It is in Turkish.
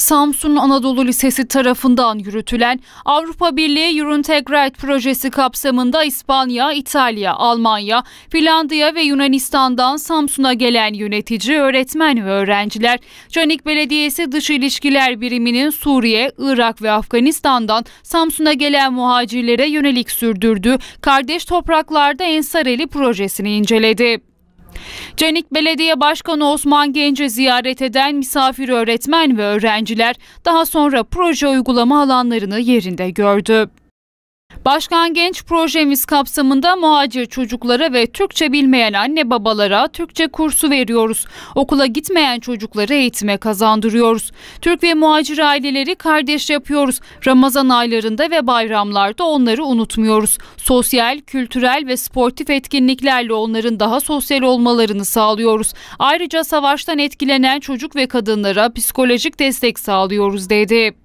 Samsun Anadolu Lisesi tarafından yürütülen Avrupa Birliği Eurintegrate projesi kapsamında İspanya, İtalya, Almanya, Finlandiya ve Yunanistan'dan Samsun'a gelen yönetici, öğretmen ve öğrenciler, Canik Belediyesi Dış İlişkiler Biriminin Suriye, Irak ve Afganistan'dan Samsun'a gelen muhacirlere yönelik sürdürdüğü Kardeş Topraklarda Ensareli projesini inceledi. Cenik Belediye Başkanı Osman Gence ziyaret eden misafir öğretmen ve öğrenciler daha sonra proje uygulama alanlarını yerinde gördü. Başkan Genç projemiz kapsamında muhacir çocuklara ve Türkçe bilmeyen anne babalara Türkçe kursu veriyoruz. Okula gitmeyen çocukları eğitime kazandırıyoruz. Türk ve muhacir aileleri kardeş yapıyoruz. Ramazan aylarında ve bayramlarda onları unutmuyoruz. Sosyal, kültürel ve sportif etkinliklerle onların daha sosyal olmalarını sağlıyoruz. Ayrıca savaştan etkilenen çocuk ve kadınlara psikolojik destek sağlıyoruz dedi.